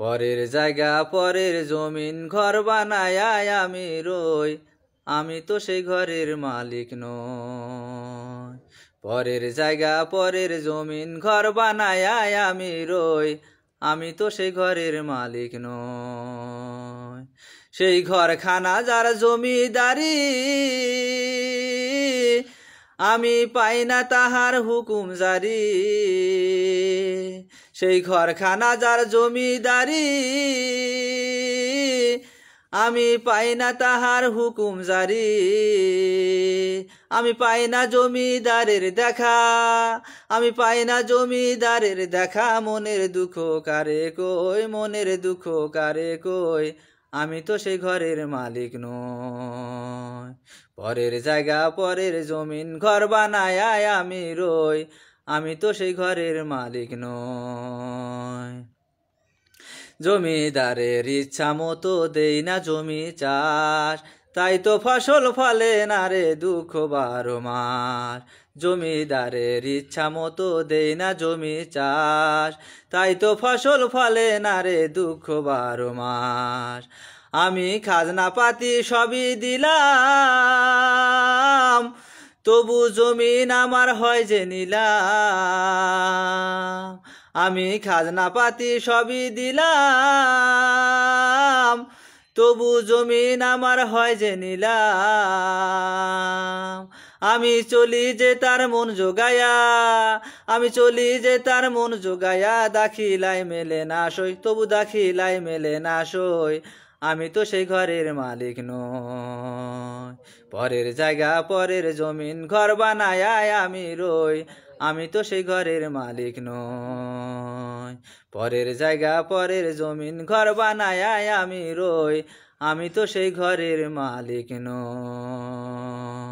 পরের জায়গা পরের জমিন ঘর বানায় আমি রই আমি তো সেই ঘরের মালিক নয় পরের জায়গা পরের জমিন ঘর বানায় আমি রই আমি তো সেই ঘরের মালিক ন সেই ঘর খানা যার জমিদারি আমি পাই না তাহার হুকুম জারি সেই ঘরখানা যার জমিদারি আমি পাই না তাহার হুকুম জারি আমি পাই না জমিদারের দেখা আমি পাই না জমিদারের দেখা মনের দুঃখ কারে কই মনের দুঃখ কারে কই আমি তো সেই ঘরের মালিক নই পরের জায়গা পরের জমিন ঘর বানায় আমি রই আমি তো সেই ঘরের মালিক নয় জমিদারের ইচ্ছা মতো দেই না জমি চাষ তাই তো ফসল ফলে না রে দুঃখ বারো মাস জমিদারের ইচ্ছা মতো দেই না জমি চাষ তাই তো ফসল ফলে না রে দুঃখ বারো মাস আমি খাজনা পাতি সবই দিলাম তবু জমিন আমার হয় যে নীলা আমি খাজনা পাতি সবই দিলাম তবু জমিন আমার হয় যে নিলাম আমি চলি যে তার মন যোগায়া আমি চলি যে তার মন যোগায়া দাখিলাই মেলে না সই তবু দাখিলাই মেলে না সই আমি তো সেই ঘরের মালিক নই পরের জায়গা পরের জমিন ঘর বানায় আমি রই আমি তো সেই ঘরের মালিক নই পরের জায়গা পরের জমিন ঘর বানায় আমি রই আমি তো সেই ঘরের মালিক নই